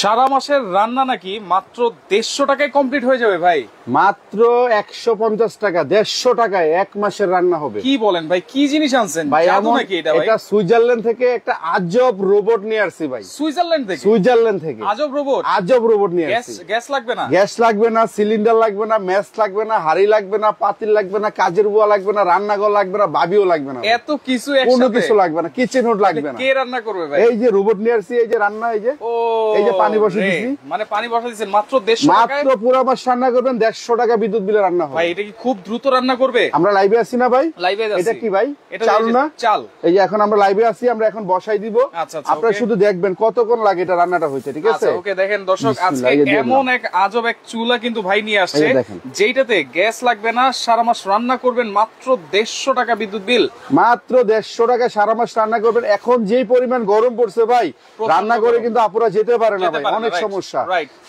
সারা মাসের রান্না নাকি মাত্র দেড়শো টাকায় কমপ্লিট হয়ে যাবে ভাই মাত্র একশো পঞ্চাশ টাকা দেড়শো টাকায় এক মাসের রান্না হবে কি বলেন ভাই কি জিনিস আনছেন ভাই নাকি এটা এটা সুইজারল্যান্ড থেকে একটা আজব রোবট নিয়ে আসছি ভাই সুইজারল্যান্ড থেকে সুইজারল্যান্ড থেকে আজব রোবট আজব রোবট নিয়ে আসছি গ্যাস লাগবে না গ্যাস লাগবে না সিলিন্ডার লাগবে না ম্যাচ লাগবে না হাড়ি লাগবে না পাতিল লাগবে না কাজের বুয়া লাগবে না রান্নাঘর লাগবে না বাবিও লাগবে না এত কিছু কোনো কিছু লাগবে না কিচেন লাগবে না কে রান্না করবে ভাই এই যে রোবট নিয়ে আসছি এই যে রান্না এই যে ও এই যে পানি দিছি মানে পানি দিছেন মাত্র 150 মাত্র পুরো মাস রান্না করবেন 150 টাকা বিদ্যুৎ বিলে রান্না হবে ভাই এটা কি খুব দ্রুত রান্না করবে আমরা লাইভে আছি না ভাই লাইভে আছি এটা কি ভাই চাল না চাল এই যে এখন আমরা লাইভে আছি আমরা এখন বসাই দিব আচ্ছা, আচ্ছা, আপনারা শুধু দেখবেন কোন লাগে এটা রান্নাটা হইছে ঠিক আচ্ছা, আছে ওকে দেখেন দর্শক আজকে এমন এক আজব এক চুলা কিন্তু ভাই নিয়ে আসছে যেটাতে গ্যাস লাগবে না সারা মাস রান্না করবেন মাত্র 150 টাকা বিদ্যুৎ বিল মাত্র 150 টাকা সারা মাস রান্না করবেন এখন যেই পরিমাণ গরম পড়ছে ভাই রান্না করে কিন্তু আপুরা যেতে পারে না ভাই অনেক সমস্যা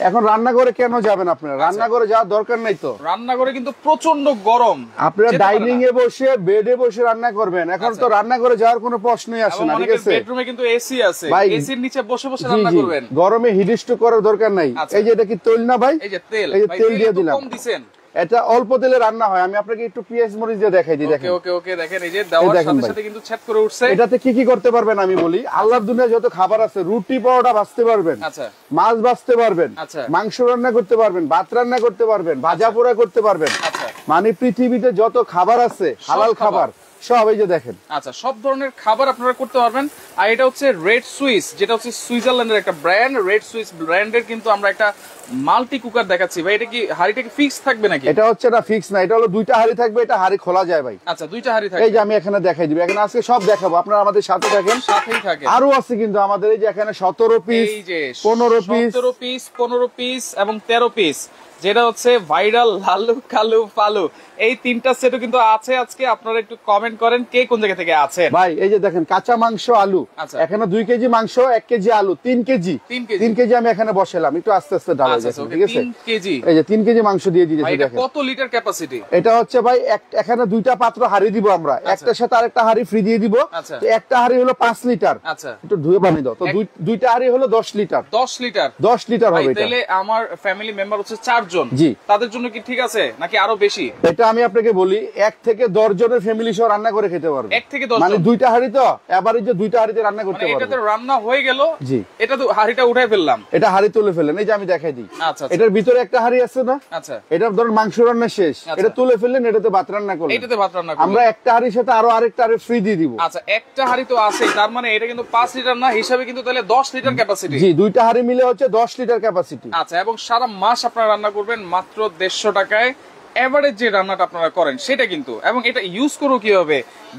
এখন রান্নাঘরে কেন যাবেন আপনারা আচ্ছা। রান্নাঘরে যাওয়ার দরকার নাই তো রান্নাঘরে কিন্তু প্রচন্ড গরম আপনারা ডাইনিং এ বসে বেডে বসে রান্না করবেন এখন আচ্ছা। তো রান্নাঘরে যাওয়ার কোনো প্রশ্নই আসে না ঠিক আছে বেডরুমে কিন্তু এসি আছে এসির নিচে বসে বসে রান্না করবেন গরমে হিডিস্ট করার দরকার নাই আচ্ছা। এই যে এটা কি তেল না ভাই এই যে তেল এই যে তেল দিয়ে দিলাম কম দিবেন এটা অল্প তেলে রান্না হয় আমি আপনাকে একটু পিএস মরিচ দিয়ে দেখাই দিই দেখেন ওকে ওকে দেখেন এই যে দাওয়ার সাথে সাথে কিন্তু ছেদ করে উঠছে এটাতে কি কি করতে পারবেন আমি বলি আল্লাহর দুনিয়া যত খাবার আছে রুটি পরোটা ভাজতে পারবেন আচ্ছা মাছ ভাজতে পারবেন আচ্ছা মাংস রান্না করতে পারবেন ভাত রান্না করতে পারবেন ভাজা পোড়া করতে পারবেন আচ্ছা মানে পৃথিবীতে যত খাবার আছে হালাল খাবার সব এই যে দেখেন আচ্ছা সব ধরনের খাবার আপনারা করতে পারবেন আর এটা হচ্ছে রেড সুইস যেটা হচ্ছে সুইজারল্যান্ডের একটা ব্র্যান্ড রেড সুইস ব্র্যান্ডের কিন্তু আমরা একটা মাল্টি কুকার দেখাচ্ছি ভাই এটা কি হাড়িটা কি ফিক্স থাকবে নাকি এটা হচ্ছে ফিক্স না এটা হলো দুইটা হাড়ি থাকবে এটা হাড়ি খোলা যায় ভাই আচ্ছা দুইটা হাড়ি থাকবে এই যে আমি এখানে দেখাই দিব এখানে আজকে সব দেখাবো আপনারা আমাদের সাথে থাকেন সাথেই থাকে আরো আছে কিন্তু আমাদের এই যে এখানে 17 পিস এই যে 15 পিস 17 পিস 15 পিস এবং 13 পিস যেটা হচ্ছে ভাইরাল লালু কালু পালু এই তিনটা সেটও কিন্তু আছে আজকে আপনারা একটু কমেন্ট করেন কে কোন জায়গা থেকে আছেন ভাই এই যে দেখেন কাঁচা মাংস আলু আচ্ছা। এখানে দুই কেজি মাংস এক কেজি আলু তিন কেজি তিন কেজি আমি এখানে বসেলাম একটু আস্তে আস্তে ডালা আচ্ছা, যাচ্ছে আচ্ছা, ঠিক আছে কেজি এই যে তিন কেজি মাংস দিয়ে দিয়েছি দেখেন কত লিটার ক্যাপাসিটি এটা হচ্ছে ভাই এখানে দুইটা পাত্র হাড়ি দিব আমরা একটার সাথে আরেকটা হাড়ি ফ্রি দিয়ে দিব একটা হাড়ি হলো পাঁচ লিটার আচ্ছা একটু ধুয়ে পানি দাও তো দুইটা হাড়ি হলো দশ লিটার দশ লিটার দশ লিটার হবে তাহলে আমার ফ্যামিলি মেম্বার হচ্ছে চারজন জন জি তাদের জন্য কি ঠিক আছে নাকি আরো বেশি এটা আমি আপনাকে বলি এক থেকে দশ জনের ফ্যামিলি সহ রান্না করে খেতে পারবে এক থেকে দশ মানে দুইটা হাড়ি তো এবারে যে দুইটা হাড়িতে রান্না করতে মানে পারবে এটা তো রান্না হয়ে গেল জি এটা তো হাড়িটা উঠাই ফেললাম এটা হাড়ি তুলে ফেললেন এই যে আমি দেখাই দিই আচ্ছা, আচ্ছা। এটার ভিতরে একটা হাড়ি আছে না আচ্ছা এটা ধরুন মাংস রান্না শেষ আচ্ছা। এটা তুলে ফেললেন এটাতে ভাত রান্না করলেন এটাতে ভাত রান্না করলেন আমরা একটা হাড়ির সাথে আরো আরেকটা হাড়ি ফ্রি দিয়ে দিব আচ্ছা একটা হাড়ি তো আছে তার মানে এটা কিন্তু 5 লিটার না হিসাবে কিন্তু তাহলে 10 লিটার ক্যাপাসিটি জি দুইটা হাড়ি মিলে হচ্ছে 10 লিটার ক্যাপাসিটি আচ্ছা এবং সারা মাস আপনারা রান্না করবেন মাত্র দেড়শো টাকায় এভারেজ যে রান্নাটা আপনারা করেন সেটা কিন্তু এবং এটা ইউজ করো কিভাবে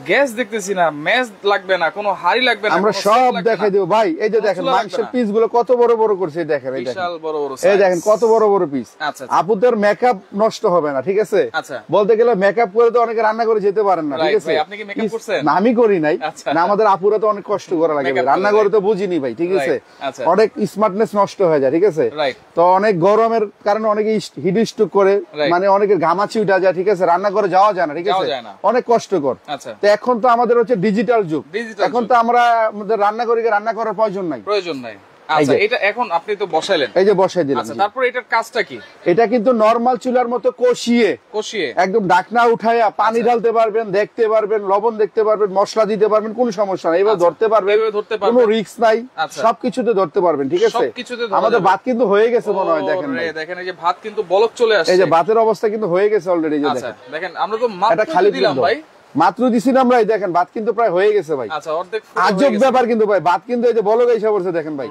গ্যাস দেখতেছি না ম্যাচ লাগবে না কোনো হাড়ি লাগবে না আমরা সব দেখাই দেব ভাই এই যে দেখেন মাংসের পিস গুলো কত বড় বড় করছে দেখেন এই দেখেন বড় বড় এই দেখেন কত বড় বড় পিস আচ্ছা, আচ্ছা। আপুদের মেকআপ নষ্ট হবে না ঠিক আছে আচ্ছা। বলতে গেলে মেকআপ করে তো অনেকে রান্না করে যেতে পারেন না ঠিক আছে আপনি কি মেকআপ করছেন না আমি করি নাই না আমাদের আপুরা তো অনেক কষ্ট করা লাগে রান্না করে তো বুঝিনি ভাই ঠিক আছে অনেক স্মার্টনেস নষ্ট হয়ে যায় ঠিক আছে তো অনেক গরমের কারণে অনেকে হিট স্ট্রোক করে মানে অনেকে ঘামাচি উঠা যায় ঠিক আছে রান্না করে যাওয়া যায় না ঠিক আছে অনেক কষ্টকর আচ্ছা। তো এখন তো আমাদের হচ্ছে ডিজিটাল যুগ এখন তো আমরা রান্না করি রান্না করার প্রয়োজন নাই প্রয়োজন নাই আচ্ছা এটা এখন আপনি তো বসাইলেন এই যে বসাই আচ্ছা তারপর এটার কাজটা কি এটা কিন্তু নরমাল চুলার মতো কষিয়ে কষিয়ে একদম ঢাকনা উঠায়া আচ্ছা। পানি ঢালতে পারবেন দেখতে পারবেন লবণ দেখতে পারবেন মশলা দিতে পারবেন কোনো সমস্যা নাই এবার আচ্ছা, ধরতে পারবেন ধরতে পারবেন কোনো রিস্ক নাই আচ্ছা। সবকিছুতে ধরতে পারবেন ঠিক আছে আমাদের ভাত কিন্তু হয়ে গেছে মনে হয় দেখেন দেখেন এই যে ভাত কিন্তু বলক চলে আসছে এই যে ভাতের অবস্থা কিন্তু হয়ে গেছে অলরেডি যে দেখেন দেখেন আমরা তো মাত্র দিলাম ভাই মাত্র দিছি না আমরা দেখেন ভাত কিন্তু প্রায় হয়ে গেছে ভাই আচ্ছা, আজব ব্যাপার কিন্তু ভাই ভাত কিন্তু এই যে বলো দেখেন ভাই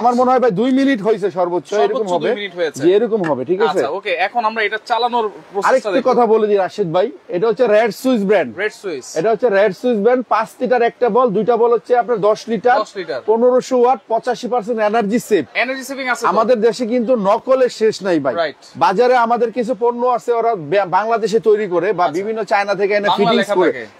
আমার মনে হয় ভাই দুই মিনিট হয়েছে সর্বোচ্চ এরকম হবে এরকম হবে ঠিক আছে ওকে আচ্ছা, এখন আমরা এটা চালানোর আরেকটি কথা বলে দিই রাশিদ ভাই এটা হচ্ছে Red Swiss brand Red Swiss এটা হচ্ছে রেড সুইস ব্র্যান্ড পাঁচ লিটার একটা বল দুইটা বল হচ্ছে আপনার দশ লিটার পনেরোশো ওয়াট পঁচাশি percent energy save energy saving আছে আমাদের দেশে কিন্তু নকলের শেষ নাই ভাই বাজারে আমাদের কিছু পণ্য আছে ওরা বাংলাদেশে তৈরি করে বা আচ্ছা। বিভিন্ন চায়না থেকে এনে ফিটিংস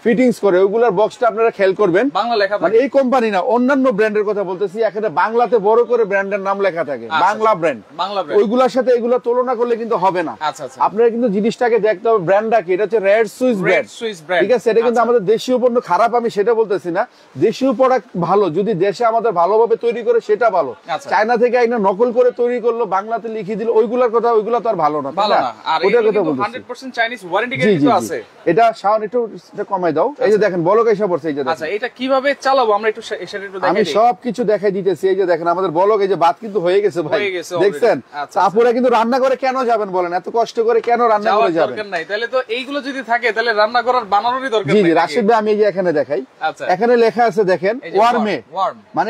ফিটিংস করে বক্সটা আপনারা খেয়াল করবেন বাংলা লেখা মানে এই কোম্পানি না অন্যান্য ব্র্যান্ডের কথা বলতেছি বাংলাতে বড় করে ব্র্যান্ডের নাম লেখা থাকে আচ্ছা, বাংলা আচ্ছা। ব্র্যান্ড ওইগুলোর সাথে এগুলো তুলনা করলে কিন্তু হবে না আচ্ছা, আপনারা কিন্তু জিনিসটাকে দেখতে হবে ব্র্যান্ডটা কি এটা হচ্ছে রেড সুইস ব্র্যান্ড ঠিক আছে এটা কিন্তু আমাদের দেশীয় পণ্য খারাপ আমি সেটা বলতেছি না দেশীয় প্রোডাক্ট ভালো যদি দেশে আমাদের ভালোভাবে তৈরি করে সেটা ভালো চায়না থেকে একটা নকল করে তৈরি করলো বাংলাতে লিখে দিল ওইগুলোর কথা ওইগুলো তো আর ভালো না কথা এটা এটা দাও আচ্ছা। বলক আচ্ছা, বলক এই যে ভাই দেখছেন আচ্ছা, রান্না করে কেন যাবেন বলেন এত কষ্ট করে আমি এই যে এখানে দেখাই এখানে লেখা আছে দেখেন মানে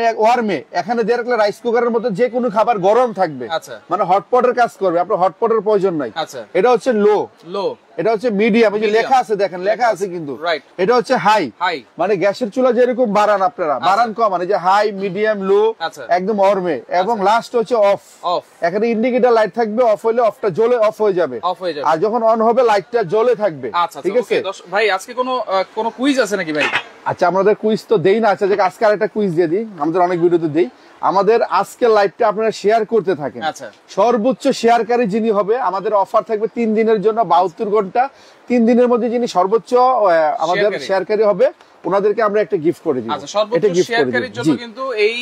এখানে রাইস কুকারের মধ্যে যে কোনো খাবার গরম থাকবে মানে হটপটের কাজ করবে আপনার হটপটের প্রয়োজন নাই এটা হচ্ছে লো লো এটা হচ্ছে মিডিয়াম এই যে লেখা আছে দেখেন লেখা আছে কিন্তু এটা হচ্ছে হাই হাই মানে গ্যাসের চুলা যেরকম বাড়ান আপনারা আচ্ছা। বাড়ান কম মানে যে হাই মিডিয়াম লো একদম অর্মে এবং লাস্ট আচ্ছা। হচ্ছে অফ অফ এখানে ইন্ডিকেটর লাইট থাকবে অফ হলে অফটা জ্বলে অফ হয়ে যাবে অফ হয়ে যাবে আর যখন অন হবে লাইটটা জ্বলে থাকবে আচ্ছা, আচ্ছা ঠিক আছে ভাই আজকে কোনো কোনো কুইজ আছে নাকি ভাই আচ্ছা আমাদের কুইজ তো দেই না আচ্ছা যে আজকে আরেকটা কুইজ দিয়ে দিই আমাদের অনেক ভিডিও তো দেই আমাদের আজকের লাইভটা আপনারা শেয়ার করতে থাকেন আচ্ছা। সর্বোচ্চ শেয়ারকারী যিনি হবে আমাদের অফার থাকবে তিন দিনের জন্য বাহাত্তর ঘন্টা তিন দিনের মধ্যে যিনি সর্বোচ্চ আমাদের শেয়ারকারী হবে ওনাদেরকে আমরা একটা গিফট করে দিই আচ্ছা সর্বোচ্চ শেয়ারকারীর জন্য কিন্তু এই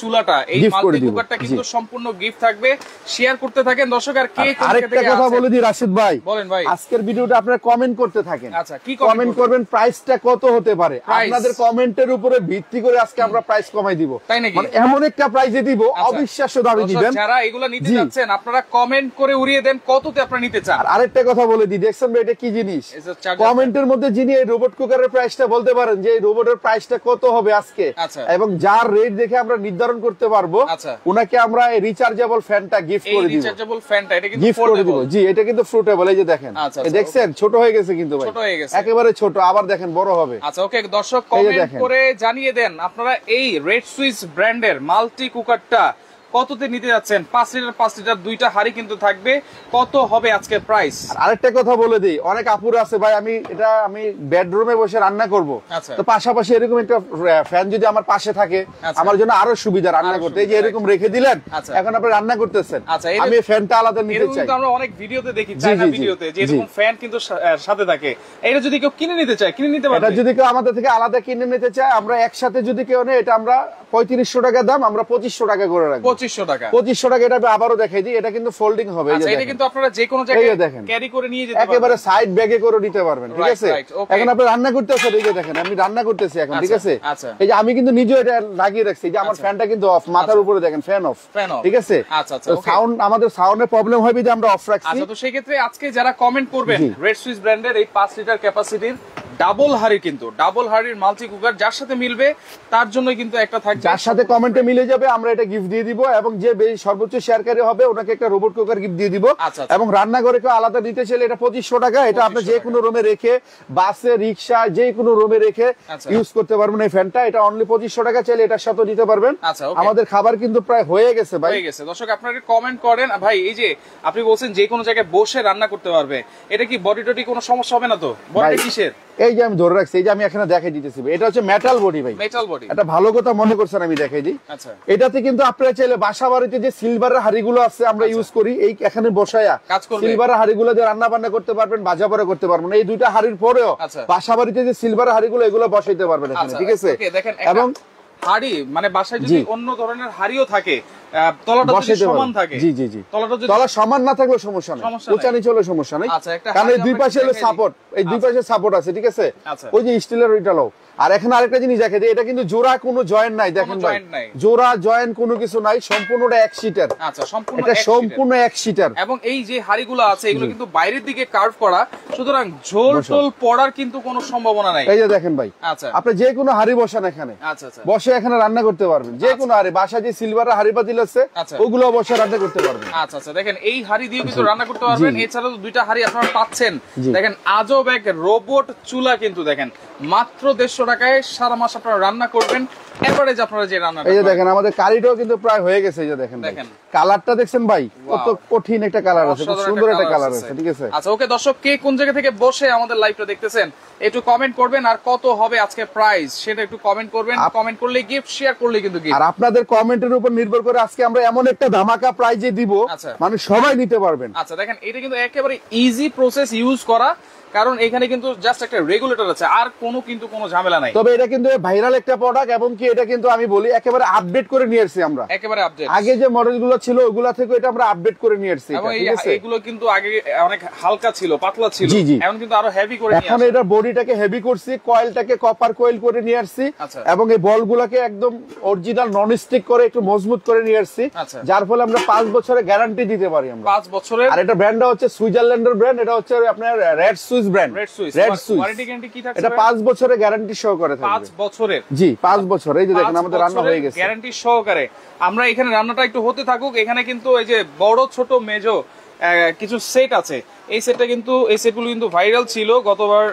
চুলাটা এই মালটি কুকারটা কিন্তু সম্পূর্ণ গিফট থাকবে শেয়ার করতে থাকেন দর্শক আর কে আরেকটা কথা বলে দিই রশিদ ভাই বলেন ভাই আজকের ভিডিওটা আপনারা কমেন্ট করতে থাকেন আচ্ছা কি কমেন্ট করবেন প্রাইসটা কত হতে পারে আপনাদের কমেন্টের উপরে ভিত্তি করে আজকে আমরা প্রাইস কমাই দিব তাই নাকি মানে এমন একটা প্রাইসে দিব আচ্ছা। অবিশ্বাস্য দামে দিবেন যারা এগুলো নিতে যাচ্ছেন আপনারা কমেন্ট করে উড়িয়ে দেন কততে আপনারা নিতে চান আর আরেকটা কথা বলে দিই দেখছেন ভাই এটা কি জিনিস কমেন্টের মধ্যে যিনি এই রোবট কুকারের প্রাইসটা বলতে পারেন যে রোবটের প্রাইসটা কত হবে আজকে আচ্ছা। এবং যার রেট দেখে আমরা নির্ধারণ করতে পারবো ওনাকে আচ্ছা। আমরা রিচার্জেবল ফ্যানটা গিফট করে দিব গিফট করে দিব জি এটা কিন্তু এই যে দেখেন আচ্ছা, দেখছেন ছোট হয়ে গেছে কিন্তু ভাই একেবারে ছোট আবার দেখেন বড় হবে আচ্ছা ওকে দর্শক কমেন্ট করে জানিয়ে দেন আপনারা এই রেড সুইস ব্র্যান্ডের মাল্টি কুকারটা কততে নিতে যাচ্ছেন পাঁচ লিটার পাঁচ লিটার দুইটা হাড়ি কিন্তু থাকবে কত হবে আজকে প্রাইস আরেকটা কথা বলে দিই অনেক আপুর আছে ভাই আমি এটা আমি বেডরুমে বসে রান্না করব আচ্ছা। তো পাশাপাশি এরকম একটা ফ্যান যদি আমার পাশে থাকে আচ্ছা। আমার জন্য আরো সুবিধা রান্না করতে এই যে এরকম রেখে দিলেন আচ্ছা। এখন আপনি রান্না করতেছেন আমি ফ্যানটা আলাদা নিতে চাই আমরা অনেক ভিডিওতে দেখি চাইনা ভিডিওতে যে এরকম ফ্যান কিন্তু সাথে থাকে এটা যদি কেউ কিনে নিতে চায় কিনে নিতে পারে এটা যদি কেউ আমাদের থেকে আলাদা কিনে নিতে চায় আমরা একসাথে যদি কেউ নেয় এটা আমরা পঁয়ত্রিশশো টাকা দাম আমরা পঁচিশশো টাকা করে রাখবো পঁচিশশো টাকা পঁচিশশো টাকা এটা আবারও দেখাই দিই এটা কিন্তু ফোল্ডিং হবে আচ্ছা, এটা কিন্তু আপনারা যে কোনো জায়গায় দেখেন ক্যারি করে নিয়ে যেতে একেবারে সাইড ব্যাগে করে নিতে পারবেন ঠিক আছে এখন আপনি রান্না করতে আসেন এই যে দেখেন আমি রান্না করতেছি এখন ঠিক আচ্ছা, আছে আচ্ছা। এই যে আমি কিন্তু নিজে এটা লাগিয়ে রাখছি যে আমার ফ্যানটা কিন্তু অফ মাথার উপরে দেখেন ফ্যান অফ ঠিক আছে সাউন্ড আমাদের সাউন্ডের প্রবলেম হবে যে আমরা অফ রাখছি আচ্ছা তো সেই ক্ষেত্রে আজকে যারা কমেন্ট করবেন রেড সুইচ ব্র্যান্ডের এই 5 লিটার ক্যাপাসিটির ডাবল হারি কিন্তু ডাবল হারির মাল্টি কুকার যার সাথে মিলবে তার জন্য কিন্তু একটা থাকবে যার সাথে কমেন্টে মিলে যাবে আমরা এটা গিফট দিয়ে দিব এবং যে সর্বোচ্চ শেয়ারকারী হবে ওনাকে একটা রোবট কুকার গিফট দিয়ে দিব আচ্ছা, আচ্ছা। এবং রান্নাঘরে কেউ আলাদা দিতে চাইলে এটা পঁচিশশো টাকা এটা আপনি যে কোনো রুমে রেখে বাসে রিক্সা যে কোনো রুমে রেখে ইউজ আচ্ছা। করতে পারবেন এই ফ্যানটা এটা অনলি পঁচিশশো টাকা চাইলে এটার সাথে দিতে পারবেন আমাদের খাবার কিন্তু প্রায় হয়ে গেছে ভাই হয়ে গেছে দর্শক আপনারা কমেন্ট করেন ভাই এই যে আপনি বলছেন যে কোনো জায়গায় বসে রান্না করতে পারবে এটা কি বডি টডি কোনো সমস্যা হবে না তো বডি কিসের এই যে আমি ধরে রাখছি এই যে আমি এখানে দেখাই দিতেছি এটা হচ্ছে মেটাল বডি ভাই মেটাল বডি এটা ভালো কথা মনে করছেন আমি দেখাই দিই আচ্ছা এটাতে কিন্তু আপনারা চাইলে বাসা বাড়িতে যে সিলভারের হাড়িগুলো আছে আমরা ইউজ আচ্ছা। করি এই এখানে বসায়া সিলভারের হাড়িগুলো দিয়ে রান্না বান্না করতে পারবেন বাজা পরে করতে পারবেন এই দুইটা হাড়ির পরেও আচ্ছা। বাসা বাড়িতে যে সিলভারের হাড়িগুলো এগুলো বসাইতে পারবেন এখানে আচ্ছা। ঠিক আছে এবং হাড়ি মানে বাসায় যদি অন্য ধরনের হাড়িও থাকে তলাটা সমান থাকে জি জি জি সমান না থাকলে সমস্যা হলে সমস্যা নাই আচ্ছা, দুই পাশে সাপোর্ট এই দুই আচ্ছা। পাশে সাপোর্ট আছে ঠিক আছে আচ্ছা। ওই যে স্টিলের ওইটা আর এখন আরেকটা জিনিস দেখে এটা কিন্তু জোড়া কোনো জয়েন্ট নাই দেখেন ভাই জোড়া জয়েন্ট কোনো কিছু নাই সম্পূর্ণটা এক সিটার আচ্ছা সম্পূর্ণ এটা সম্পূর্ণ এক সিটার এবং এই যে হাড়িগুলো আছে এগুলো কিন্তু বাইরের দিকে কার্ভ করা সুতরাং ঝোল টোল পড়ার কিন্তু কোনো সম্ভাবনা নাই এই যে দেখেন ভাই আচ্ছা আপনি যে কোনো হাড়ি বসান এখানে আচ্ছা আচ্ছা বসে এখানে রান্না করতে পারবেন যে আচ্ছা। কোনো হাড়ি বাসা যে সিলভারের হাড়ি পাতিল আছে আচ্ছা। ওগুলো বসে রান্না করতে পারবেন আচ্ছা আচ্ছা দেখেন এই হাড়ি দিয়ে কিন্তু রান্না করতে পারবেন এছাড়া তো দুইটা হাড়ি আপনারা পাচ্ছেন দেখেন আজব এক রোবট চুলা কিন্তু দেখেন মাত্র দেড়শো টাকায় সারা মাস আপনারা রান্না করবেন আপনারা যে রান্না এই যে দেখেন আমাদের কারিটাও কিন্তু প্রায় হয়ে গেছে এই যে দেখেন দেখেন কালারটা দেখছেন ভাই কত কঠিন একটা কালার আছে সুন্দর একটা কালার আছে ঠিক আছে আচ্ছা ওকে দর্শক কে কোন জায়গা থেকে বসে আমাদের লাইভটা দেখতেছেন একটু কমেন্ট করবেন আর কত হবে আজকে প্রাইস সেটা একটু কমেন্ট করবেন কমেন্ট করলে গিফট শেয়ার করলে কিন্তু গিফট আর আপনাদের কমেন্টের উপর নির্ভর করে আজকে আমরা এমন একটা ধামাকা প্রাইজে দিব মানে সবাই নিতে পারবেন আচ্ছা দেখেন এটা কিন্তু একেবারে ইজি প্রসেস ইউজ করা কারণ এখানে কিন্তু জাস্ট একটা রেগুলেটর আছে আর কোনো কিন্তু কোনো ঝামেলা নাই তবে এটা কিন্তু ভাইরাল একটা প্রোডাক্ট এবং কি এটা কিন্তু আমি বলি একেবারে আপডেট করে নিয়ে এসেছি আমরা একেবারে আপডেট আগে যে মডেলগুলো ছিল ওগুলা থেকে এটা আমরা আপডেট করে নিয়ে এসেছি এগুলো কিন্তু আগে অনেক হালকা ছিল পাতলা ছিল এখন কিন্তু আরো হেভি করে এখন এটা বডিটাকে হেভি করছি কয়েলটাকে কপার কয়েল করে নিয়ে এসেছি আচ্ছা। এবং এই বলগুলোকে একদম অরিজিনাল নন স্টিক করে একটু মজবুত করে নিয়ে এসেছি আচ্ছা। যার ফলে আমরা পাঁচ বছরের গ্যারান্টি দিতে পারি আমরা পাঁচ বছরের আর এটা ব্র্যান্ডটা হচ্ছে সুইজারল্যান্ডের ব্র্যান্ড এটা হচ্ছে আপনার Red Swiss Swiss brand Red Swiss Red Swiss warranty guarantee কি এটা 5 বছরের গ্যারান্টি সহ করে 5 বছরের জি 5 বছর এই যে দেখেন আমাদের রান্না হয়ে গেছে গ্যারান্টি সহকারে আমরা এখানে রান্নাটা একটু হতে থাকুক এখানে কিন্তু এই যে বড় ছোট মেজো কিছু সেট আছে এই সেটটা কিন্তু এই সেটগুলো কিন্তু ভাইরাল ছিল গতবার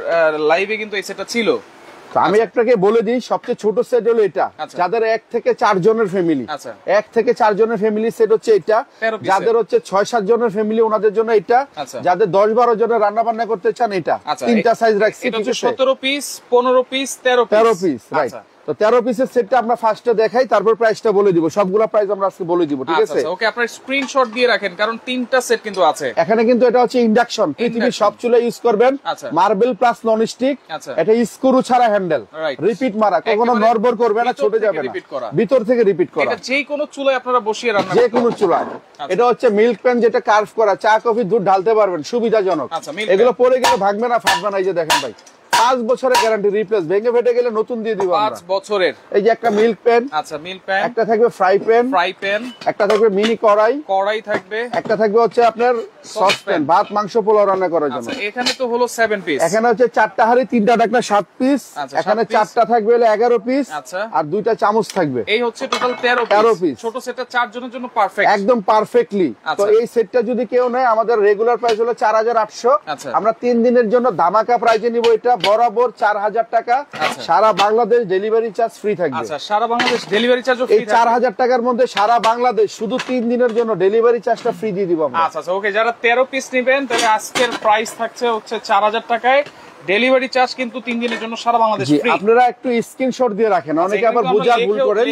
লাইভে কিন্তু এই সেটটা ছিল আমি আচ্ছা। একটাকে বলে দিই সবচেয়ে ছোট সেট হলো এটা আচ্ছা। যাদের এক থেকে চার জনের ফ্যামিলি আচ্ছা। এক থেকে চার জনের ফ্যামিলি সেট হচ্ছে এটা যাদের হচ্ছে ছয় সাত জনের ফ্যামিলি ওনাদের জন্য এটা যাদের দশ বারো জনের রান্না বান্না করতে চান এটা তিনটা সাইজ রাখছি সতেরো পিস পনেরো পিস তেরো তেরো পিস রাইট তো পিসের সেটটা আমরা দেখাই তারপর প্রাইসটা বলে দিব প্রাইস আমরা আজকে বলে দিব ঠিক আচ্ছা, আছে আচ্ছা, ওকে আপনারা স্ক্রিনশট দিয়ে রাখেন কারণ তিনটা সেট কিন্তু আছে এখানে কিন্তু এটা হচ্ছে ইন্ডাকশন পৃথিবীর সব চুলা ইউজ করবেন মার্বেল প্লাস ননস্টিক এটা স্ক্রু ছাড়া হ্যান্ডেল রিপিট মারা কখনো নরবর করবে না ছোট যাবে না ভিতর থেকে রিপিট করা যে কোনো চুলায় আপনারা বসিয়ে রান্না যে কোনো চুলায় আচ্ছা। এটা হচ্ছে মিল্ক প্যান যেটা কার্ভ করা চা কফি দুধ ঢালতে পারবেন সুবিধাজনক এগুলো পরে গেলে ভাগবে না ফাটবে না এই যে দেখেন ভাই পাঁচ বছরের গ্যারান্টি রিপ্লেস ভেঙে ফেটে গেলে নতুন দিয়ে দিব পাঁচ বছরের এই যে একটা মিল্ক প্যান আচ্ছা মিল্ক প্যান একটা থাকবে ফ্রাই প্যান ফ্রাই প্যান একটা থাকবে মিনি কড়াই কড়াই থাকবে একটা থাকবে হচ্ছে আপনার সস প্যান ভাত মাংস পোলাও রান্না করার জন্য আচ্ছা, এখানে তো হলো 7 পিস এখানে হচ্ছে চারটা হাড়ি তিনটা ডাকনা 7 পিস এখানে চারটা থাকবে হলো 11 পিস আচ্ছা আর দুইটা চামচ থাকবে এই হচ্ছে টোটাল 13 পিস 13 পিস ছোট সেটটা চার জনের জন্য পারফেক্ট একদম পারফেক্টলি তো আচ্ছা। এই সেটটা যদি কেউ নেয় আমাদের রেগুলার প্রাইস হলো 4800 আচ্ছা। আমরা তিন দিনের জন্য ধামাকা প্রাইসে নিব এটা বরাবর চার হাজার টাকা আচ্ছা। সারা বাংলাদেশ ডেলিভারি চার্জ ফ্রি থাকবে আচ্ছা, সারা বাংলাদেশ ডেলিভারি চার্জ এই চার হাজার টাকার মধ্যে সারা বাংলাদেশ শুধু তিন দিনের জন্য ডেলিভারি চার্জটা ফ্রি দিয়ে দিব আচ্ছা ওকে আচ্ছা, যারা তেরো পিস নেবেন তাহলে আজকের প্রাইস থাকছে হচ্ছে চার হাজার টাকায় ডেলিভারি চার্জ কিন্তু তিন দিনের জন্য সারা বাংলাদেশ ফ্রি আপনারা একটু স্ক্রিনশট দিয়ে রাখেন আচ্ছা, অনেকে আবার ভুল করেন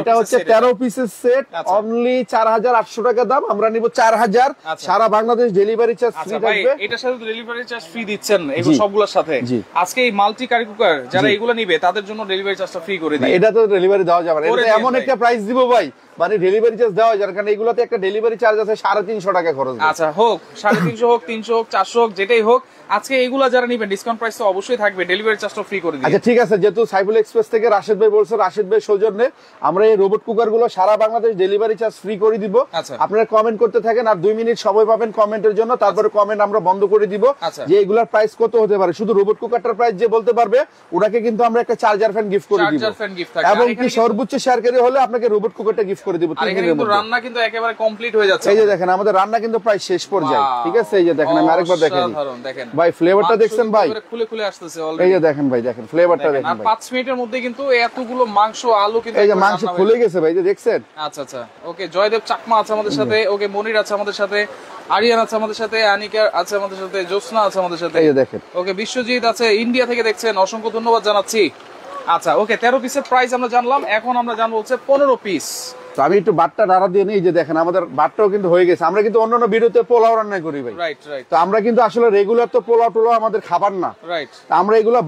এটা হচ্ছে 13 পিসের সেট অনলি 4800 টাকা দাম আমরা নিব 4000 আচ্ছা। সারা বাংলাদেশ ডেলিভারি চার্জ ফ্রি থাকবে সাথে ডেলিভারি চার্জ ফ্রি দিচ্ছেন সবগুলোর সাথে আজকে এই মাল্টি কারি কুকার যারা এগুলো নিবে তাদের জন্য ডেলিভারি চার্জটা ফ্রি করে দিই এটা তো ডেলিভারি দেওয়া যাবে না এটা এমন একটা প্রাইস দিব ভাই মানে ডেলিভারি চার্জ দেওয়া যায় কারণ এগুলোতে একটা ডেলিভারি চার্জ আছে তিনশো টাকা খরচ আচ্ছা হোক তিনশো হোক তিনশো হোক চারশো হোক যেটাই হোক আজকে এগুলা যারা নিবেন ডিসকাউন্ট প্রাইস তো অবশ্যই থাকবে ডেলিভারি চার্জটা ফ্রি করে দিই আচ্ছা ঠিক আছে যেহেতু সাইফুল এক্সপ্রেস থেকে রাশেদ ভাই বলছে রাশেদ ভাই সৌজন্যে আমরা এই রোবট কুকার গুলো সারা বাংলাদেশ ডেলিভারি চার্জ ফ্রি করে দিব আচ্ছা। আপনারা কমেন্ট করতে থাকেন আর দুই মিনিট সময় পাবেন কমেন্টের জন্য তারপরে কমেন্ট আচ্ছা। আমরা বন্ধ করে দিব আচ্ছা। যে এগুলার প্রাইস কত হতে পারে শুধু রোবট কুকারটার প্রাইস যে বলতে পারবে ওনাকে কিন্তু আমরা একটা চার্জার ফ্যান গিফট করে দিব চার্জার ফ্যান গিফট এবং কি সর্বোচ্চ শেয়ার করে হলে আপনাকে রোবট কুকারটা গিফট করে দিব রান্না কিন্তু একেবারে কমপ্লিট হয়ে যাচ্ছে এই যে দেখেন আমাদের রান্না কিন্তু প্রায় শেষ পর্যায়ে ঠিক আছে এই যে দেখেন আমি আরেকবার দেখেন দেখেন ভাই ফ্লেভারটা দেখছেন ভাই খুলে খুলে আসতেছে অলরেডি এই যে দেখেন ভাই দেখেন ফ্লেভারটা দেখেন আর 5 মিনিটের মধ্যে কিন্তু এতগুলো মাংস আলু কিন্তু এই যে মাংস খুলে গেছে ভাই যে দেখছেন আচ্ছা আচ্ছা ওকে জয়দেব চাকমা আছে আমাদের সাথে ওকে মনির আছে আমাদের সাথে আরিয়ান আছে আমাদের সাথে আনিকা আছে আমাদের সাথে জোসনা আছে আমাদের সাথে এই যে দেখেন ওকে বিশ্বজিৎ আছে ইন্ডিয়া থেকে দেখছেন অসংখ্য ধন্যবাদ জানাচ্ছি আচ্ছা ওকে 13 পিসের প্রাইস আমরা জানলাম এখন আমরা জানব হচ্ছে 15 পিস তো আমি একটু নাড়া দিয়ে নিই যে দেখেন আমাদের কিন্তু হয়ে গেছে আমরা কিন্তু অন্যান্য পোলাও রান্না করি ভাই তো আমরা কিন্তু আসলে রেগুলার তো পোলাও টোলাও আমাদের খাবার না আমরা এগুলো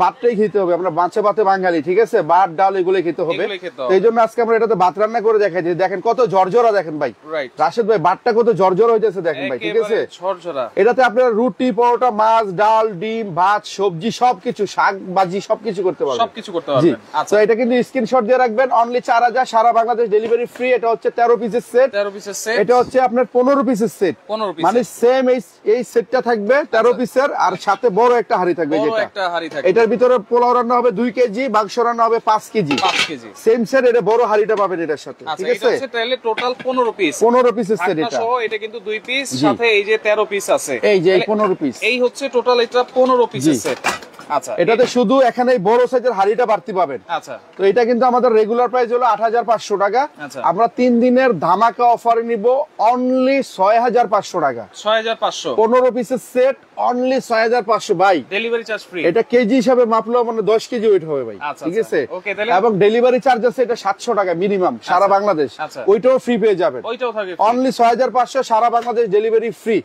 খেতে হবে আমরা বাঁচে বাতে বাঙালি ঠিক আছে বাট ডাল এগুলো খেতে হবে এই জন্য আজকে আমরা এটাতে রান্না করে দেখাই যে দেখেন কত জর্জরা দেখেন ভাই রাশেদ ভাই কত জর্জরা দেখেন ভাই ঠিক আছে এটাতে আপনারা রুটি পরোটা মাছ ডাল ডিম ভাত সবজি সবকিছু শাক সবকিছু করতে পারবেন সবকিছু করতে পারবেন আচ্ছা এটা কিন্তু স্ক্রিনশট দিয়ে রাখবেন অনলি চার হাজার সারা বাংলাদেশ ডেলিভারি ফ্রি এটা হচ্ছে তেরো পিসের সেট 13 পিসের সেট এটা হচ্ছে আপনার পনেরো পিসের সেট 15 পিস মানে সেম এই এই সেটটা থাকবে তেরো আচ্ছা। পিসের আর সাথে বড় একটা হাড়ি থাকবে এটার ভিতরে পোলাও রান্না হবে দুই কেজি মাংস রান্না হবে পাঁচ কেজি সেম সেট এটা বড় হাড়িটা পাবেন এটার সাথে আচ্ছা, ঠিক আছে আচ্ছা পিস এটা কিন্তু 2 পিস সাথে এই যে 13 পিস আছে এই যে 15 পিস এই হচ্ছে টোটাল এটা পনেরো পিসের সেট আচ্ছা। এটাতে শুধু এখানে বড় সাইজের হাড়িটা বাড়তি পাবেন আচ্ছা তো এটা কিন্তু আমাদের রেগুলার প্রাইস হলো আট হাজার পাঁচশো টাকা আচ্ছা। আমরা তিন দিনের ধামাকা অফারে নিব অনলি ছয় হাজার পাঁচশো টাকা ছয় হাজার পাঁচশো পনেরো পিসের সেট অনলি ছয় হাজার পাঁচশো ভাই ডেলিভারি চার্জ ফ্রি এটা কেজি হিসাবে মাপলেও মানে দশ কেজি ওয়েট হবে ভাই আচ্ছা, ঠিক আছে এবং ডেলিভারি চার্জ আছে এটা সাতশো টাকা মিনিমাম সারা বাংলাদেশ ওইটাও ফ্রি পেয়ে যাবেন অনলি ছয় হাজার পাঁচশো সারা বাংলাদেশ ডেলিভারি ফ্রি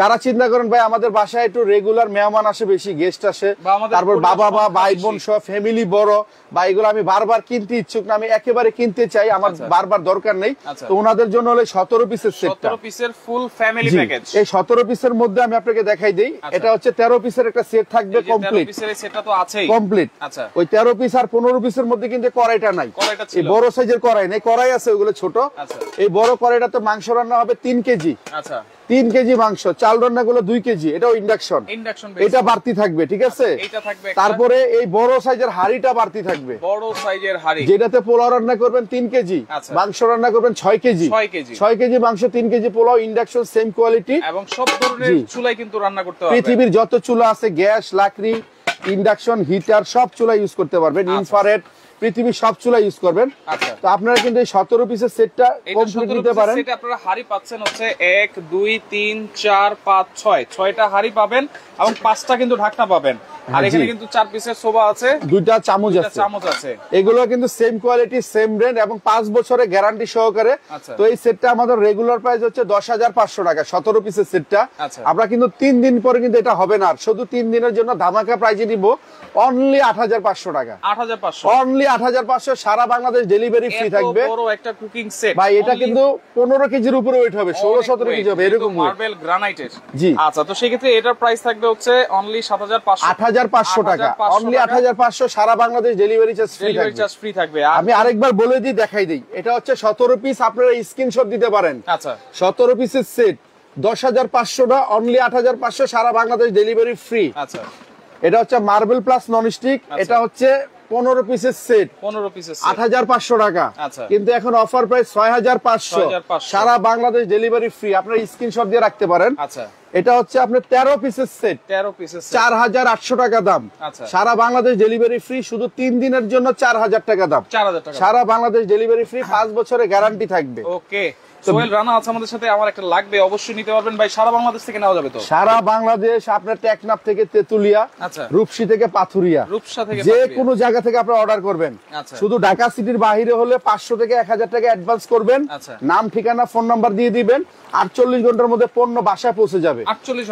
যারা চিন্তা করেন ভাই আমাদের বাসায় একটু রেগুলার মেহমান আসে বেশি গেস্ট আসে তারপর বাবা বা ভাই বোন সব ফ্যামিলি বড় বা এগুলো আমি বারবার কিনতে ইচ্ছুক না আমি একেবারে কিনতে চাই আমার আচ্ছা। বারবার দরকার নেই আচ্ছা। তো ওনাদের জন্য হলে সতেরো পিসের সেট পিসের ফুল ফ্যামিলি প্যাকেজ এই সতেরো পিসের মধ্যে আমি আপনাকে দেখাই দিই আচ্ছা। এটা হচ্ছে তেরো পিসের একটা সেট থাকবে কমপ্লিট সেটা তো আছে কমপ্লিট আচ্ছা ওই তেরো পিস আর পনেরো পিসের মধ্যে কিন্তু কড়াইটা নাই এই বড় সাইজের কড়াই নেই কড়াই আছে ওগুলো ছোট এই বড় কড়াইটা তো মাংস রান্না হবে তিন কেজি আচ্ছা তিন কেজি মাংস চাল রান্না গুলো দুই কেজি এটাও ইন্ডাকশন এটা বাড়তি থাকবে ঠিক আছে আচ্ছা, তারপরে এই বড় সাইজের হাড়িটা বাড়তি থাকবে বড় সাইজের হাড়ি যেটাতে পোলাও রান্না করবেন তিন কেজি আচ্ছা। মাংস রান্না করবেন ছয় কেজি ছয় কেজি মাংস তিন KG pulao induction same quality এবং সব ধরনের চুলাই কিন্তু রান্না করতে হবে পৃথিবীর যত চুলা আছে গ্যাস লাকড়ি ইন্ডাকশন হিটার সব চুলা ইউজ করতে পারবেন ইনফারেট আচ্ছা। পৃথিবীর সব চুলা ইউজ করবেন আচ্ছা। তো আপনারা কিন্তু এই সতেরো পিসের সেটটা কমপ্লিট নিতে পারেন সেটা আপনারা হাড়ি পাচ্ছেন হচ্ছে এক দুই তিন চার পাঁচ ছয় ছয়টা হাড়ি পাবেন এবং পাঁচটা কিন্তু ঢাকনা পাবেন আর হ্যাঁ, এখানে কিন্তু চার পিসের আছে দুইটা চামচ আছে চামচ আছে এগুলো কিন্তু সেম কোয়ালিটি সেম ব্র্যান্ড এবং বছরের গ্যারান্টি সহকারে আচ্ছা। তো এই সেটটা আমাদের রেগুলার প্রাইস হচ্ছে টাকা পিসের সেটটা আচ্ছা। আমরা কিন্তু তিন দিন পরে কিন্তু এটা হবে না শুধু তিন দিনের জন্য ধামাকা প্রাইজে নিবো অনলি পাঁচশো টাকা 8500 অনলি পাঁচশো সারা বাংলাদেশ ডেলিভারি ফ্রি থাকবে বড় একটা কুকিং সেট ভাই এটা কিন্তু পনেরো কেজির উপরে ওয়েট হবে ষোলো সতেরো কেজি হবে এরকম মার্বেল গ্রানাইটের জি আচ্ছা তো সেক্ষেত্রে এটার প্রাইস থাকবে হচ্ছে অনলি 7500 সারা বাংলাদেশ ডেলিভারি ফ্রি আরেকবার বলে দিই দেখাই এটা হচ্ছে পিস আপনারা স্ক্রিনশট দিতে পারেন পিসের সেট অনলি সারা বাংলাদেশ ডেলিভারি আচ্ছা। ফ্রি এটা হচ্ছে মার্বেল প্লাস ননস্টিক এটা হচ্ছে পনেরো পিসের সেট পনেরো পিসের আট হাজার পাঁচশো টাকা আচ্ছা। কিন্তু এখন অফার প্রাইস ছয় হাজার পাঁচশো সারা বাংলাদেশ ডেলিভারি ফ্রি আপনার স্ক্রিনশট দিয়ে রাখতে পারেন আচ্ছা এটা হচ্ছে আপনার তেরো পিসের সেট তেরো পিসের চার হাজার আটশো আচ্ছা। টাকা দাম সারা বাংলাদেশ ডেলিভারি ফ্রি শুধু তিন দিনের জন্য চার হাজার টাকা দাম সারা বাংলাদেশ ডেলিভারি ফ্রি পাঁচ বছরের গ্যারান্টি থাকবে ওকে সোহেল রানা আছে আমাদের সাথে আমার একটা লাগবে অবশ্যই নিতে পারবেন ভাই সারা বাংলাদেশ থেকে নেওয়া যাবে তো সারা বাংলাদেশ আপনার টেকনাফ থেকে তেতুলিয়া আচ্ছা। রূপসী থেকে পাথুরিয়া রূপসা থেকে যে কোনো জায়গা থেকে আপনি অর্ডার করবেন আচ্ছা। শুধু ঢাকা সিটির হলে পাঁচশো থেকে এক হাজার টাকা অ্যাডভান্স করবেন আচ্ছা। নাম ঠিকানা ফোন নাম্বার দিয়ে দিবেন আটচল্লিশ ঘন্টার মধ্যে পণ্য বাসায় পৌঁছে যাবে আটচল্লিশ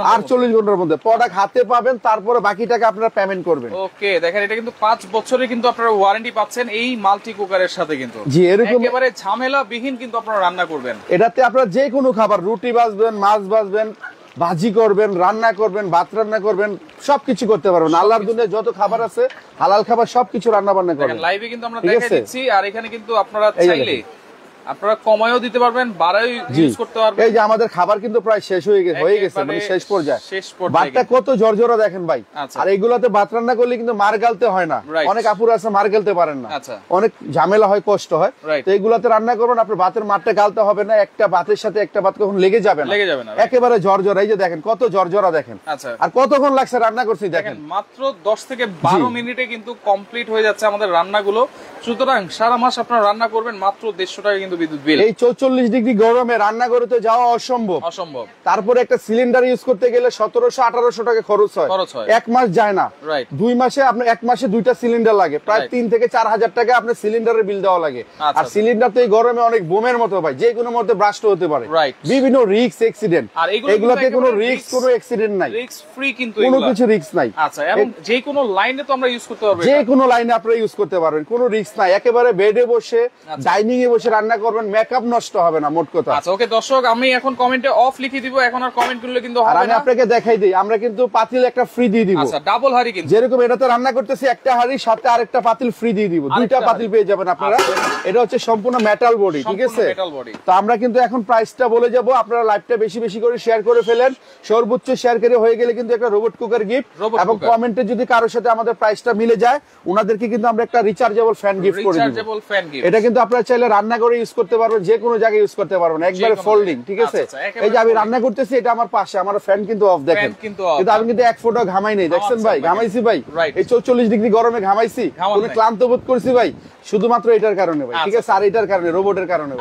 ঘন্টার মধ্যে প্রোডাক্ট হাতে পাবেন তারপরে বাকি টাকা আপনারা পেমেন্ট করবেন ওকে দেখেন এটা কিন্তু পাঁচ বছরে কিন্তু আপনারা ওয়ারেন্টি পাচ্ছেন এই মাল্টি কুকারের সাথে কিন্তু জি এরকম একেবারে ঝামেলা বিহীন কিন্তু আপনারা রান্না করবেন এটাতে আপনারা যে কোনো খাবার রুটি বাঁচবেন মাছ বাঁচবেন ভাজি করবেন রান্না করবেন ভাত রান্না করবেন সবকিছু করতে পারবেন আল্লাহর দুনিয়া যত খাবার আছে হালাল খাবার সবকিছু রান্না বান্না করবেন লাইভে কিন্তু আমরা দেখাচ্ছি আর এখানে কিন্তু আপনারা চাইলে আপনারা কমায়ও দিতে পারবেন ইউজ করতে পারবেন এই যে আমাদের খাবার কিন্তু প্রায় শেষ হয়ে গেছে হয়ে গেছে মানে শেষ পর্যায়ে শেষ পর্যায়ে কত দেখেন ভাই আচ্ছা। আর এগুলাতে ভাত রান্না করলে কিন্তু মার গালতে হয় না অনেক আছে মার গালতে পারেন না আচ্ছা। অনেক ঝামেলা হয় কষ্ট হয় তো এগুলাতে রান্না করবেন ভাতের মারটা গালতে হবে না একটা ভাতের সাথে একটা ভাত কখন লেগে যাবে না লেগে যাবে না একেবারে জর্জরা এই যে দেখেন কত জর্জরা দেখেন আচ্ছা। আর কতক্ষণ লাগছে রান্না করছি দেখেন মাত্র 10 থেকে 12 মিনিটে কিন্তু কমপ্লিট হয়ে যাচ্ছে আমাদের রান্নাগুলো সুতরাং সারা মাস আপনারা রান্না করবেন মাত্র 150 টাকা কিন্তু বিদ্যুৎ বিল এই চৌচল্লিশ ডিগ্রি গরমে রান্নাঘরে তো যাওয়া অসম্ভব অসম্ভব তারপরে একটা সিলিন্ডার ইউজ করতে গেলে সতেরোশো আঠারোশো টাকা খরচ হয় খরচ হয় এক মাস যায় না দুই মাসে আপনার এক মাসে দুইটা সিলিন্ডার লাগে প্রায় তিন থেকে চার হাজার টাকা আপনার সিলিন্ডারের বিল দেওয়া লাগে আচ্ছা, আর আচ্ছা। সিলিন্ডার তো এই গরমে অনেক বোমের মতো হয় যে কোনো মধ্যে ব্রাস্ট হতে পারে বিভিন্ন রিক্স এক্সিডেন্ট আর এগুলোতে কোনো রিক্স কোনো এক্সিডেন্ট নাই রিক্স ফ্রি কিন্তু কোনো কিছু রিক্স নাই আচ্ছা এবং যে কোনো লাইনে তো আমরা ইউজ করতে পারবো যে কোনো লাইনে আপনারা ইউজ করতে পারবেন কোনো রিক্স নাই একেবারে বেডে বসে ডাইনিং আচ্ছা। এ বসে রান্না করবেন মেকআপ নষ্ট হবে না মোট কথা আচ্ছা ওকে দর্শক আমি এখন কমেন্টে অফ লিখে দিব এখন আর কমেন্ট করলে কিন্তু হবে না আমি আপনাকে দেখাই দেই আমরা কিন্তু পাতিল একটা ফ্রি দিয়ে দিব আচ্ছা ডাবল হাড়ি কিন্তু যেরকম এটা তো রান্না করতেছি একটা হাড়ি সাথে আরেকটা পাতিল ফ্রি দিয়ে দিব দুইটা পাতিল পেয়ে যাবেন আপনারা আচ্ছা। এটা হচ্ছে সম্পূর্ণ মেটাল বডি ঠিক আছে মেটাল বডি তো আমরা কিন্তু এখন প্রাইসটা বলে যাব আপনারা লাইভটা বেশি বেশি করে শেয়ার করে ফেলেন সর্বোচ্চ শেয়ার করে হয়ে গেলে কিন্তু একটা রোবট কুকার গিফট এবং কমেন্টে যদি কারোর সাথে আমাদের প্রাইসটা মিলে যায় ওনাদেরকে কিন্তু আমরা একটা রিচার্জেবল ফ্যান গিফট করে দিব এটা কিন্তু আপনারা চাইলে রান্না করে ইউজ করতে পারবেন যে কোনো জায়গায় ইউজ করতে না একবারে ফোল্ডিং ঠিক আছে আচ্ছা, আচ্ছা, এই যে আমি রান্না করতেছি এটা আমার পাশে আমার ফ্যান কিন্তু অফ দেখেন কিন্তু আমি কিন্তু এক ফোটা ঘামাই নেই দেখছেন আচ্ছা, ভাই ঘামাইছি ভাই এই চৌচল্লিশ ডিগ্রি গরমে ঘামাইছি কোনো ক্লান্ত বোধ করছি ভাই শুধুমাত্র এটার কারণে ভাই ঠিক আছে আর এটার কারণে রোবটের কারণে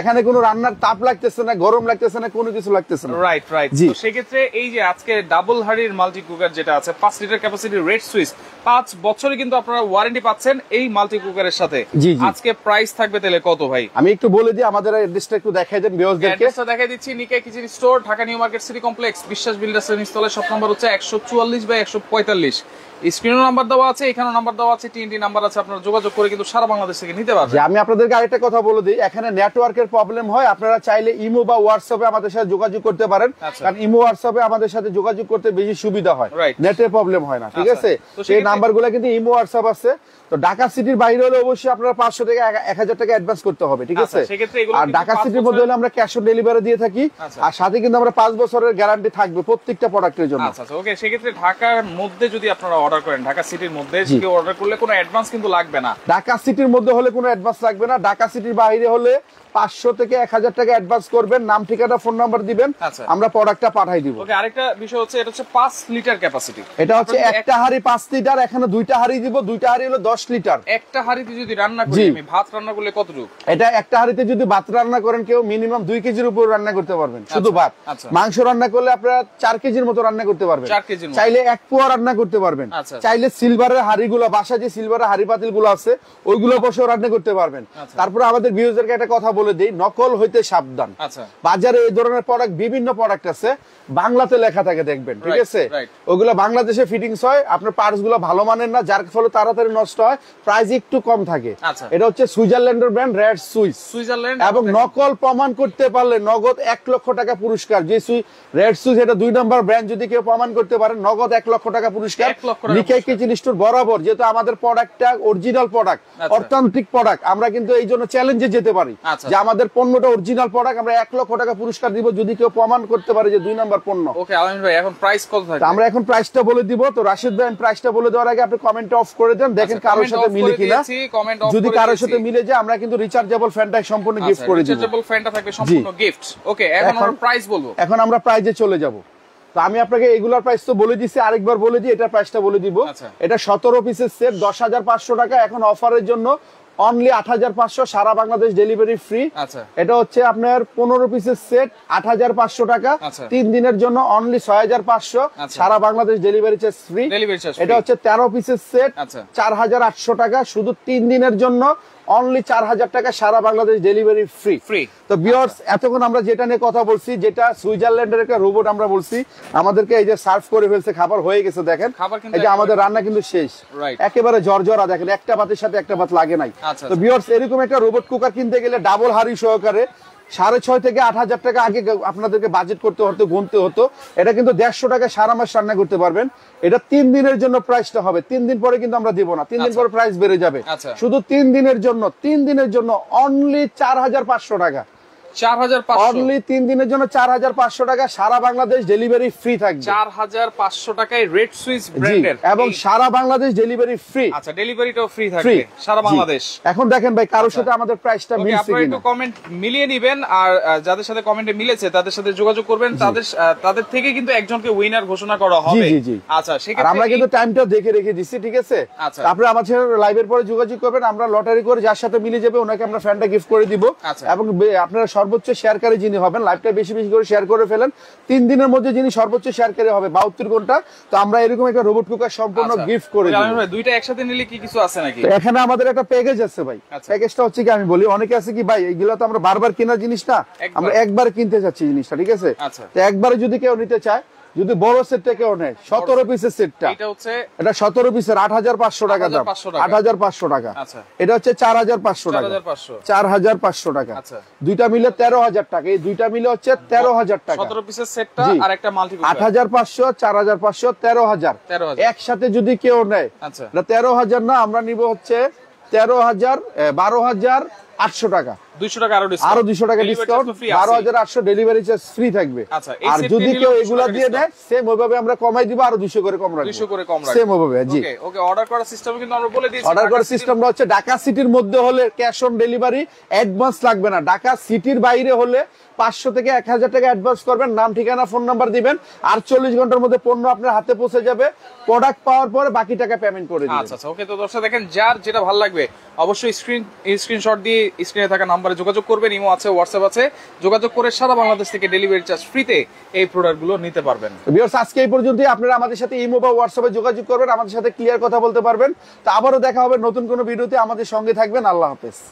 এখানে কোনো রান্নার তাপ লাগতেছে না গরম লাগতেছে না কোনো কিছু লাগতেছে না রাইট রাইট জি সেক্ষেত্রে এই যে আজকে ডাবল হাড়ির মাল্টি কুকার যেটা আছে পাঁচ লিটার ক্যাপাসিটি রেড সুইচ পাঁচ বছরে কিন্তু আপনারা ওয়ারেন্টি পাচ্ছেন এই মাল্টি কুকারের সাথে আজকে প্রাইস থাকবে তাহলে কত ভাই আমি একটু বলে দিই আমাদের অ্যাড্রেসটা একটু দেখাই দেন ভিউয়ার্সদেরকে অ্যাড্রেসটা দেখাই দিচ্ছি নিকে kitchen store Dhaka New Market City complex Biswas বিল্ডার্সের নিচতলায় শপ নম্বর হচ্ছে 144 বাই 145 স্ক্রিনও নাম্বার দেওয়া আছে এখানেও নাম্বার দেওয়া আছে তিনটি নাম্বার আছে আপনারা যোগাযোগ করে কিন্তু সারা বাংলাদেশ থেকে নিতে পারবেন আমি আপনাদেরকে আরেকটা কথা বলে দিই এখানে নেটওয়ার্কের প্রবলেম হয় আপনারা চাইলে ইমো বা হোয়াটসঅ্যাপে আমাদের সাথে যোগাযোগ করতে পারেন আচ্ছা। কারণ ইমো হোয়াটসঅ্যাপে আমাদের সাথে যোগাযোগ করতে বেশি সুবিধা হয় নেটের প্রবলেম হয় না ঠিক আচ্ছা। আছে সেই নাম্বারগুলো কিন্তু ইমো হোয়াটসঅ্যাপ আছে তো ঢাকা সিটির বাইরে হলে অবশ্যই আপনারা পাঁচশো থেকে এক হাজার টাকা অ্যাডভান্স করতে হবে ঠিক আচ্ছা, আছে আর ঢাকা সিটির মধ্যে হলে আমরা ক্যাশ অন ডেলিভারি দিয়ে থাকি আর সাথে কিন্তু আমরা পাঁচ বছরের গ্যারান্টি থাকবে প্রত্যেকটা প্রোডাক্টের জন্য সেক্ষেত্রে ঢাকার মধ্যে যদি আপনারা অর্ডার করেন ঢাকা সিটির মধ্যে অর্ডার করলে কোনো অ্যাডভান্স কিন্তু লাগবে না ঢাকা সিটির মধ্যে হলে কোনো অ্যাডভান্স লাগবে না ঢাকা সিটির বাইরে হলে পাঁচশো থেকে এক হাজার টাকা অ্যাডভান্স করবেন নাম ঠিকানা ফোন নাম্বার দিবেন আচ্ছা। আমরা প্রোডাক্টটা পাঠাই দিব ওকে আরেকটা বিষয় হচ্ছে এটা হচ্ছে পাঁচ লিটার ক্যাপাসিটি এটা হচ্ছে একটা হাড়ি পাঁচ লিটার এখানে দুইটা হাড়ি দিব দুইটা হাড়ি হলো দশ লিটার একটা হাড়িতে যদি রান্না করি আমি ভাত রান্না করলে কতটুকু এটা একটা হাড়িতে যদি ভাত রান্না করেন কেউ মিনিমাম দুই কেজির উপর রান্না করতে পারবেন আচ্ছা, শুধু ভাত আচ্ছা। মাংস রান্না করলে আপনারা চার কেজির মতো রান্না করতে পারবেন চাইলে এক পোয়া রান্না করতে পারবেন আচ্ছা, আচ্ছা। চাইলে সিলভারের হাড়িগুলো বাসা যে সিলভারের হাড়ি পাতিল গুলো আছে ওইগুলো বসে রান্না করতে পারবেন আচ্ছা। তারপরে আমাদের ভিউজারকে একটা কথা বলে দিই নকল হইতে সাবধান বাজারে এই ধরনের প্রোডাক্ট বিভিন্ন প্রোডাক্ট আছে বাংলাতে লেখা থাকে দেখবেন ঠিক আছে ওগুলো বাংলাদেশে ফিটিংস হয় আপনার পার্টস গুলো ভালো মানের না যার ফলে তাড়াতাড়ি নষ্ট হয় প্রাইস একটু কম থাকে এটা হচ্ছে সুইজারল্যান্ডের ব্র্যান্ড রেড সুইস সুইজারল্যান্ড এবং নকল প্রমাণ করতে পারলে নগদ এক লক্ষ টাকা পুরস্কার যে সুই রেড সুইস এটা দুই নম্বর ব্র্যান্ড যদি কেউ প্রমাণ করতে পারে নগদ এক লক্ষ টাকা পুরস্কার নিকাই কিচেন বরাবর যেহেতু আমাদের প্রোডাক্টটা অরিজিনাল প্রোডাক্ট অর্থান্তিক প্রোডাক্ট আমরা কিন্তু এই জন্য চ্যালেঞ্জে যেতে পারি আচ্ছা। যে আমাদের পণ্যটা অরিজিনাল প্রোডাক্ট আমরা এক লক্ষ টাকা পুরস্কার দিব যদি কেউ প্রমাণ করতে পারে যে দুই পণ্য ওকে ভাই এখন প্রাইস কত আমরা এখন প্রাইসটা বলে দিব তো রাশিদ ভাই প্রাইসটা বলে দেওয়ার আগে আপনি কমেন্ট অফ করে দেন দেখেন আচ্ছা, কারোর সাথে মিলে কিনা যদি কারোর সাথে মিলে যায় আমরা কিন্তু রিচার্জেবল ফ্যানটা সম্পূর্ণ গিফট আচ্ছা, করে দিব রিচার্জেবল ফ্যানটা থাকবে সম্পূর্ণ গিফট ওকে এখন আমরা প্রাইস বলবো এখন আমরা প্রাইজে চলে যাবো আমি আপনাকে এগুলার প্রাইস তো বলে দিচ্ছি আরেকবার বলে দিই এটার প্রাইসটা বলে দিব আচ্ছা। এটা সতেরো পিসের সেট দশ হাজার পাঁচশো টাকা এখন অফারের জন্য অনলি আট হাজার পাঁচশো সারা বাংলাদেশ ডেলিভারি আচ্ছা। ফ্রি এটা হচ্ছে আপনার পনেরো পিসের সেট আট হাজার পাঁচশো টাকা আচ্ছা। তিন দিনের জন্য অনলি ছয় হাজার পাঁচশো সারা বাংলাদেশ ডেলিভারি চার্জ ফ্রি এটা হচ্ছে তেরো পিসের সেট চার হাজার আটশো টাকা শুধু তিন দিনের জন্য অনলি চার হাজার টাকা সারা বাংলাদেশ ডেলিভারি ফ্রি ফ্রি তো বিয়ার্স এতক্ষণ আমরা যেটা নিয়ে কথা বলছি যেটা সুইজারল্যান্ডের একটা রোবট আমরা বলছি আমাদেরকে এই যে সার্ভ করে ফেলছে খাবার হয়ে গেছে দেখেন এই যে আমাদের রান্না কিন্তু শেষ একেবারে জর্জরা দেখেন একটা ভাতের সাথে একটা ভাত লাগে নাই আচ্ছা, তো বিয়ার্স আচ্ছা। এরকম একটা রোবট কুকার কিনতে গেলে ডাবল হারি সহকারে সাড়ে ছয় থেকে আট হাজার টাকা আগে আপনাদেরকে বাজেট করতে হতো গুনতে হতো এটা কিন্তু দেড়শো টাকা সারা মাস রান্না করতে পারবেন এটা তিন দিনের জন্য প্রাইসটা হবে তিন দিন পরে কিন্তু আমরা দিব না তিন দিন আচ্ছা। পরে প্রাইস বেড়ে যাবে আচ্ছা। শুধু তিন দিনের জন্য তিন দিনের জন্য অনলি চার হাজার পাঁচশো টাকা আচ্ছা, আচ্ছা। যাদের সাথে কমেন্টে মিলেছে তাদের সাথে যোগাযোগ করবেন তাদের তাদের থেকে কিন্তু একজনকে উইনার ঘোষণা করা হবে আচ্ছা, আমরা কিন্তু দেখে রেখে দিচ্ছি ঠিক আছে আচ্ছা আপনারা লাইভ এর পরে যোগাযোগ করবেন আমরা লটারি করে যার সাথে মিলে যাবে ওনাকে আমরা ফ্যানটা গিফট করে দিব এবং আপনারা সর্বোচ্চ শেয়ারকারী যিনি হবেন লাইভটা বেশি বেশি করে শেয়ার করে ফেলেন তিন দিনের মধ্যে যিনি সর্বোচ্চ শেয়ারকারী হবে বাহাত্তর ঘন্টা তো আমরা এরকম একটা রোবট কুকার সম্পূর্ণ গিফট আচ্ছা। করে দুইটা একসাথে নিলে কি কিছু আছে নাকি এখানে আমাদের একটা প্যাকেজ আছে ভাই প্যাকেজটা আচ্ছা। হচ্ছে কি আমি বলি অনেকে আছে কি ভাই এগুলো তো আমরা বারবার কেনার জিনিসটা আমরা একবার কিনতে চাচ্ছি জিনিসটা ঠিক আছে আচ্ছা। তো একবারে যদি কেউ নিতে চায় যদি বড় সেট থেকে নেয় সতেরো পিসের সেটটা এটা সতেরো পিসের আট হাজার পাঁচশো টাকা দাম আট হাজার পাঁচশো টাকা আচ্ছা। এটা হচ্ছে চার হাজার পাঁচশো টাকা চার হাজার পাঁচশো টাকা আচ্ছা। দুইটা মিলে তেরো হাজার টাকা এই দুইটা মিলে হচ্ছে তেরো হাজার টাকা আট হাজার পাঁচশো চার হাজার পাঁচশো তেরো হাজার একসাথে যদি কেউ নেয় আচ্ছা। তেরো হাজার না আমরা নিব হচ্ছে তেরো হাজার বারো হাজার আটশো টাকা দুইশো টাকা আরো আরো দুইশো টাকা ডিসকাউন্ট বারো হাজার আটশো ডেলিভারি চার্জ ফ্রি থাকবে আচ্ছা, আর যদি কেউ এগুলা দিয়ে দেয় সেম ওইভাবে আমরা কমাই দিব আরো দুইশো করে কম রাখবো করে কম সেম ওইভাবে জি ওকে অর্ডার করার সিস্টেম কিন্তু আমরা বলে দিয়েছি অর্ডার করার সিস্টেমটা হচ্ছে ঢাকা সিটির মধ্যে হলে ক্যাশ অন ডেলিভারি অ্যাডভান্স লাগবে না ঢাকা সিটির বাইরে হলে পাঁচশো থেকে এক হাজার টাকা অ্যাডভান্স করবেন নাম ঠিকানা ফোন নাম্বার দিবেন আর চল্লিশ ঘন্টার মধ্যে পণ্য আপনার হাতে পৌঁছে যাবে প্রোডাক্ট পাওয়ার পরে বাকি টাকা পেমেন্ট করে আচ্ছা, দিবেন আচ্ছা আচ্ছা ওকে তো দর্শক দেখেন যার যেটা ভালো লাগবে অবশ্যই স্ক্রিন স্ক্রিনশট দিয়ে স্ক্রিনে থাকা নাম্বারে যোগাযোগ করবেন ইমো আছে হোয়াটসঅ্যাপ আছে যোগাযোগ করে সারা বাংলাদেশ থেকে ডেলিভারি চার্জ ফ্রিতে এই প্রোডাক্টগুলো নিতে পারবেন ভিউয়ার্স আজকে এই পর্যন্তই আপনারা আমাদের সাথে ইমো বা হোয়াটসঅ্যাপে যোগাযোগ করবেন আমাদের সাথে ক্লিয়ার কথা বলতে পারবেন তো আবারও দেখা হবে নতুন কোনো ভিডিওতে আমাদের সঙ্গে থাকবেন আল্লাহ হাফেজ